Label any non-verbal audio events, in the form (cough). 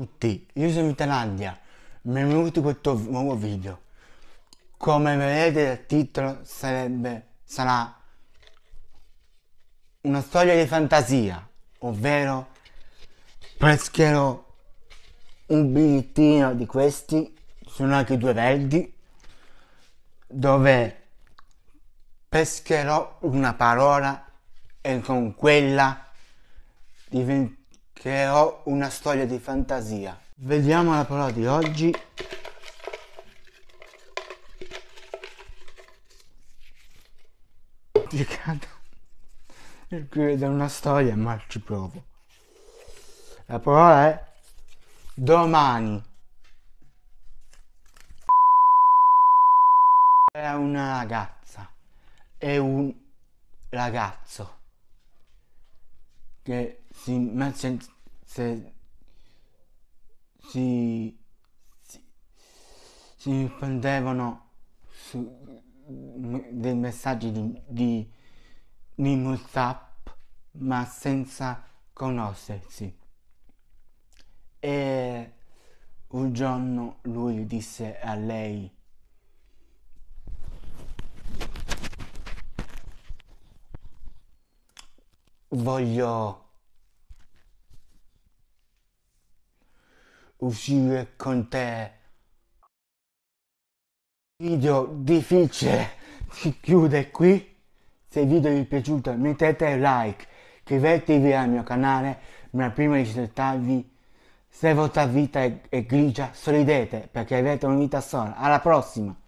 tutti, io sono Talandia, benvenuti in questo nuovo video. Come vedete dal titolo sarebbe, sarà una storia di fantasia, ovvero pescherò un bigliettino di questi, sono anche due verdi, dove pescherò una parola e con quella diventerò che ho una storia di fantasia. Vediamo la parola di oggi. Complicato. Il cui è una storia, ma ci provo. La parola è domani. È una ragazza È un ragazzo che si mette se si si, prendevano su, dei messaggi di, di, di WhatsApp ma senza conoscersi e un giorno lui disse a lei voglio uscire con te. Video difficile (laughs) si chiude qui. Se il video vi è piaciuto mettete like, iscrivetevi al mio canale, ma prima di iscrivervi se la vostra vita è, è grigia sorridete perché avete una vita sola. Alla prossima!